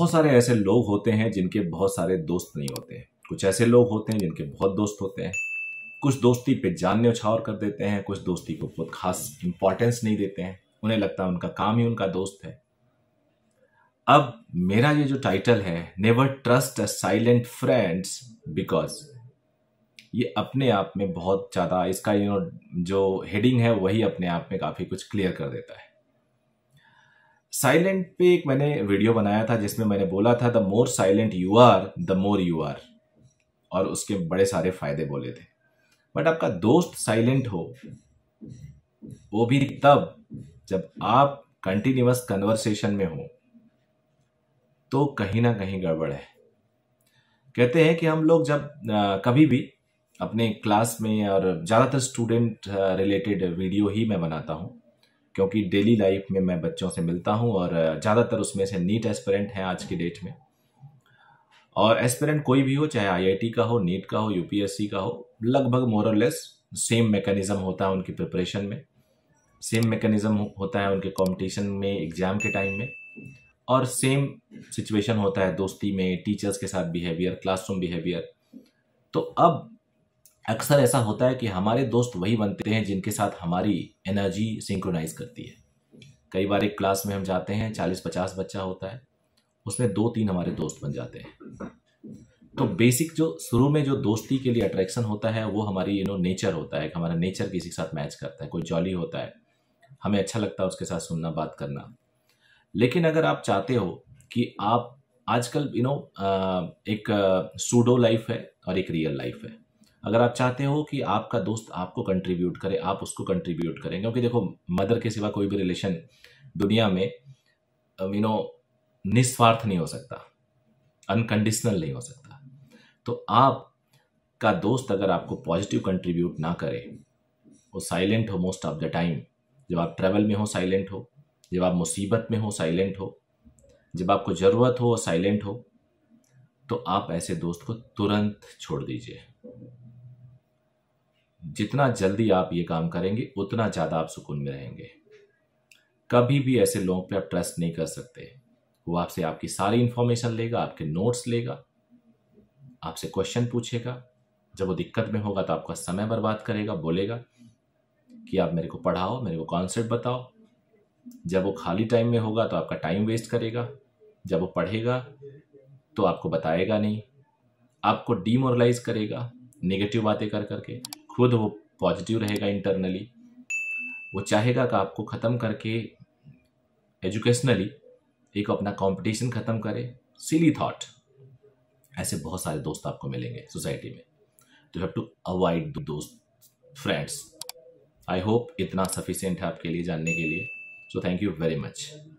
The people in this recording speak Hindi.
बहुत सारे ऐसे लोग होते हैं जिनके बहुत सारे दोस्त नहीं होते हैं कुछ ऐसे लोग होते हैं जिनके बहुत दोस्त होते हैं कुछ दोस्ती पे जानने उछावर कर देते हैं कुछ दोस्ती को बहुत खास इंपॉर्टेंस नहीं देते हैं उन्हें लगता है उनका काम ही उनका दोस्त है अब मेरा ये जो टाइटल है never trust a silent friends because ये अपने आप में बहुत ज़्यादा इसका यू नो जो हेडिंग है वही अपने आप में काफ़ी कुछ क्लियर कर देता है साइलेंट पे एक मैंने वीडियो बनाया था जिसमें मैंने बोला था the more silent you are the more you are और उसके बड़े सारे फायदे बोले थे बट आपका दोस्त साइलेंट हो वो भी तब जब आप कंटिन्यूस कन्वर्सेशन में हो तो कहीं ना कहीं गड़बड़ है कहते हैं कि हम लोग जब आ, कभी भी अपने क्लास में और ज़्यादातर स्टूडेंट रिलेटेड वीडियो ही मैं बनाता हूँ क्योंकि डेली लाइफ में मैं बच्चों से मिलता हूँ और ज़्यादातर उसमें से नीट एस्पिरेंट हैं आज की डेट में और एस्पिरेंट कोई भी हो चाहे आईआईटी का हो नीट का हो यूपीएससी का हो लगभग मोरलेस सेम मेकनिज़म होता है उनकी प्रिपरेशन में सेम मेकनिज़म होता है उनके कॉम्पिटिशन में एग्ज़ाम के टाइम में और सेम सिचुएशन होता है दोस्ती में टीचर्स के साथ बिहेवियर क्लासरूम बिहेवियर तो अब अक्सर ऐसा होता है कि हमारे दोस्त वही बनते हैं जिनके साथ हमारी एनर्जी सिंक्रोनाइज करती है कई बार एक क्लास में हम जाते हैं चालीस पचास बच्चा होता है उसमें दो तीन हमारे दोस्त बन जाते हैं तो बेसिक जो शुरू में जो दोस्ती के लिए अट्रैक्शन होता है वो हमारी यू नो नेचर होता है हमारा नेचर किसी के साथ मैच करता है कोई जॉली होता है हमें अच्छा लगता है उसके साथ सुनना बात करना लेकिन अगर आप चाहते हो कि आप आजकल यू नो एक सूडो लाइफ है और एक रियल लाइफ है अगर आप चाहते हो कि आपका दोस्त आपको कंट्रीब्यूट करे आप उसको कंट्रीब्यूट करें क्योंकि देखो मदर के सिवा कोई भी रिलेशन दुनिया में यू um, नो निस्वार्थ नहीं हो सकता अनकंडीशनल नहीं हो सकता तो आप का दोस्त अगर आपको पॉजिटिव कंट्रीब्यूट ना करे वो साइलेंट हो मोस्ट ऑफ द टाइम जब आप ट्रेवल में हो साइलेंट हो जब आप मुसीबत में हो साइलेंट हो जब आपको ज़रूरत हो साइलेंट हो तो आप ऐसे दोस्त को तुरंत छोड़ दीजिए जितना जल्दी आप ये काम करेंगे उतना ज़्यादा आप सुकून में रहेंगे कभी भी ऐसे लोगों पे आप ट्रस्ट नहीं कर सकते वो आपसे आपकी सारी इन्फॉर्मेशन लेगा आपके नोट्स लेगा आपसे क्वेश्चन पूछेगा जब वो दिक्कत में होगा तो आपका समय बर्बाद करेगा बोलेगा कि आप मेरे को पढ़ाओ मेरे को कॉन्सेप्ट बताओ जब वो खाली टाइम में होगा तो आपका टाइम वेस्ट करेगा जब वो पढ़ेगा तो आपको बताएगा नहीं आपको डीमोरलाइज करेगा नेगेटिव बातें कर करके खुद वो पॉजिटिव रहेगा इंटरनली वो चाहेगा कि आपको ख़त्म करके एजुकेशनली एक अपना कंपटीशन ख़त्म करे सिली थॉट ऐसे बहुत सारे दोस्त आपको मिलेंगे सोसाइटी में तो हैव टू अवॉइड दोस्त फ्रेंड्स आई होप इतना सफिशियंट है आपके लिए जानने के लिए so thank you very much